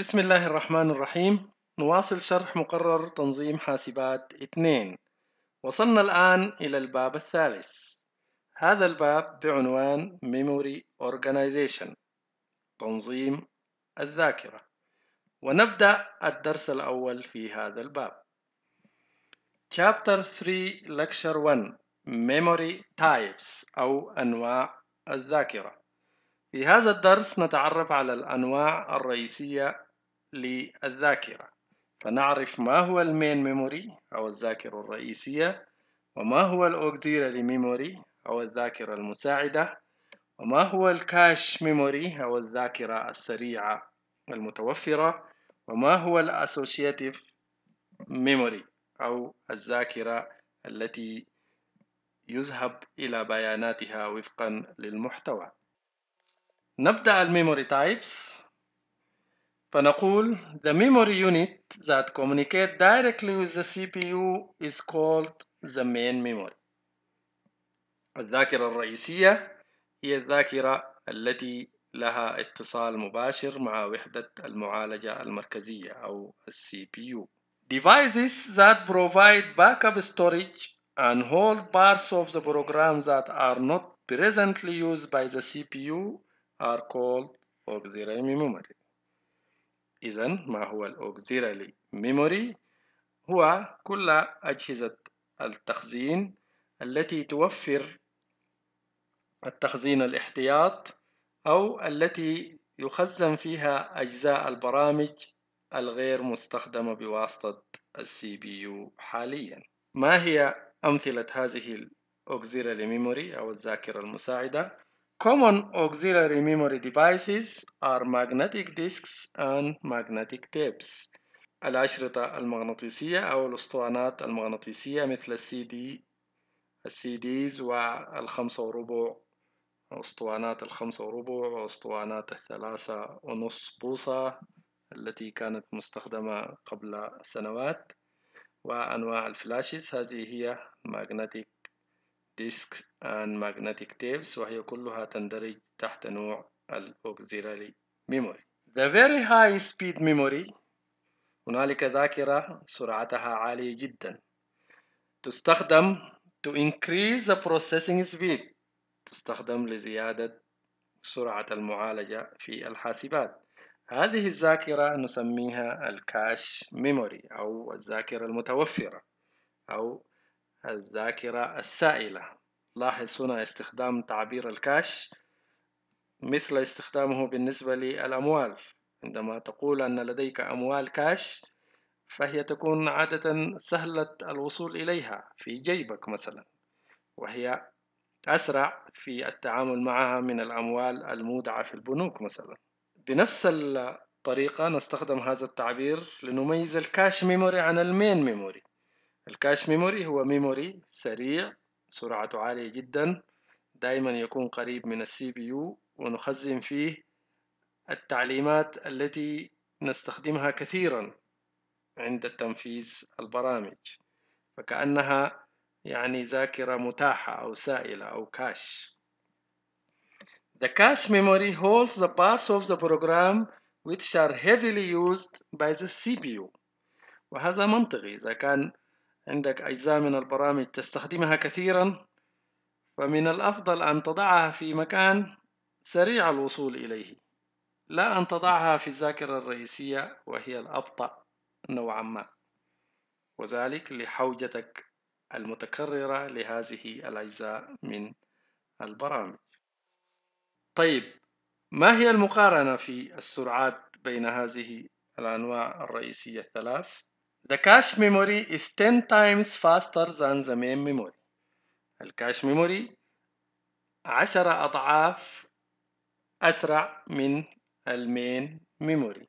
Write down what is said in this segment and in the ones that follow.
بسم الله الرحمن الرحيم نواصل شرح مقرر تنظيم حاسبات 2 وصلنا الآن إلى الباب الثالث هذا الباب بعنوان Memory Organization تنظيم الذاكرة ونبدأ الدرس الأول في هذا الباب Chapter 3 Lecture 1 Memory Types أو أنواع الذاكرة في هذا الدرس نتعرف على الأنواع الرئيسية للذاكرة فنعرف ما هو المين ميموري أو الذاكرة الرئيسية وما هو الأوكزيلري ميموري أو الذاكرة المساعدة وما هو الكاش ميموري أو الذاكرة السريعة المتوفرة وما هو الأسوشياتيف ميموري أو الذاكرة التي يذهب إلى بياناتها وفقا للمحتوى نبدأ الميموري تايبس فنقول the memory unit that communicate directly with the CPU is called the main memory الذاكرة الرئيسية هي الذاكرة التي لها اتصال مباشر مع وحدة المعالجة المركزية أو CPU Devices that provide backup storage and hold parts of the programs that are not presently used by the CPU are called auxiliary memory إذا ما هو الأوكسيلاري ميموري هو كل أجهزة التخزين التي توفر التخزين الاحتياط أو التي يخزن فيها أجزاء البرامج الغير مستخدمة بواسطة السي بي يو حاليا ما هي أمثلة هذه الأوكسيلاري ميموري أو الذاكرة المساعدة Common auxiliary memory devices are magnetic disks and magnetic tapes الأشرطة المغناطيسية أو الأسطوانات المغناطيسية مثل السي دي السي ديز والخمسة وربع أسطوانات الخمسة وربع وأسطوانات الثلاثة ونص بوصة التي كانت مستخدمة قبل سنوات وأنواع الفلاشز هذه هي magnetic disks and magnetic tapes وهي كلها تندرج تحت نوع الأوكسيلاري memory. The very high speed memory هنالك ذاكرة سرعتها عالية جدا تستخدم to increase the processing speed تستخدم لزيادة سرعة المعالجة في الحاسبات هذه الذاكرة نسميها الكاش ميموري أو الذاكرة المتوفرة أو الذاكرة السائلة لاحظ هنا استخدام تعبير الكاش مثل استخدامه بالنسبة للأموال عندما تقول أن لديك أموال كاش فهي تكون عادة سهلة الوصول إليها في جيبك مثلا وهي أسرع في التعامل معها من الأموال المودعة في البنوك مثلا بنفس الطريقة نستخدم هذا التعبير لنميز الكاش ميموري عن المين ميموري الكاش ميموري هو ميموري سريع سرعته عالية جدا دائما يكون قريب من السي بي يو ونخزن فيه التعليمات التي نستخدمها كثيرا عند تنفيذ البرامج فكأنها يعني ذاكرة متاحة أو سائلة أو كاش The cache memory holds the parts of the program which are heavily used by the CPU وهذا منطقي إذا كان عندك أجزاء من البرامج تستخدمها كثيرا فمن الأفضل أن تضعها في مكان سريع الوصول إليه لا أن تضعها في الذاكرة الرئيسية وهي الأبطأ نوعا ما وذلك لحوجتك المتكررة لهذه الأجزاء من البرامج طيب ما هي المقارنة في السرعات بين هذه الأنواع الرئيسية الثلاث؟ The cache memory is 10 times faster than the main memory. الكاش ميموري 10 أضعاف أسرع من المين ميموري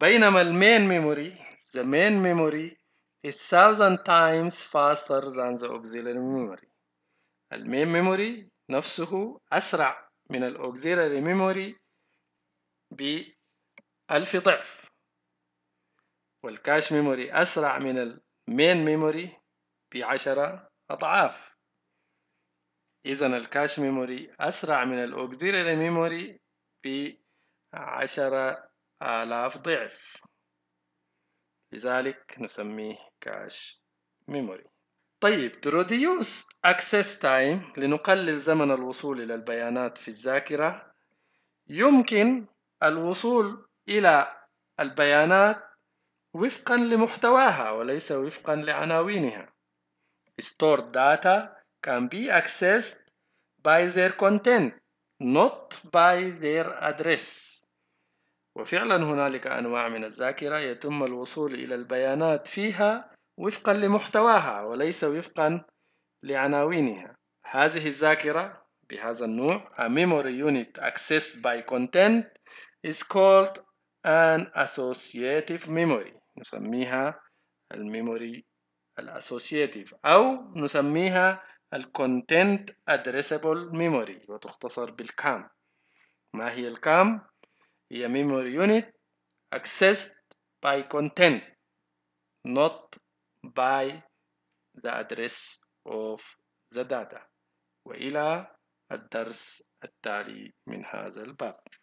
بينما المين ميموري the main memory is 1000 times faster than the auxiliary memory المين ميموري نفسه أسرع من الأوكسيلري ميموري بألف ضعف والكاش ميموري أسرع من المين ميموري بعشرة أضعاف إذا الكاش ميموري أسرع من الأوكزيلري ميموري بعشرة آلاف ضعف لذلك نسميه كاش ميموري طيب to reduce access time لنقلل زمن الوصول إلى البيانات في الذاكرة يمكن الوصول إلى البيانات وفقا لمحتواها وليس وفقا لعناوينها. Stored data can be accessed by their content not by their address. وفعلا هنالك أنواع من الذاكرة يتم الوصول إلى البيانات فيها وفقا لمحتواها وليس وفقا لعناوينها. هذه الذاكرة بهذا النوع a memory unit accessed by content is called an associative memory. نسميها الميموري الاسوسياتيف او نسميها الكونتنت ادريسبل ميموري وتختصر بالكام ما هي الكام هي ميموري يونت accessed by content not by the address of the data وإلى الدرس التالي من هذا الباب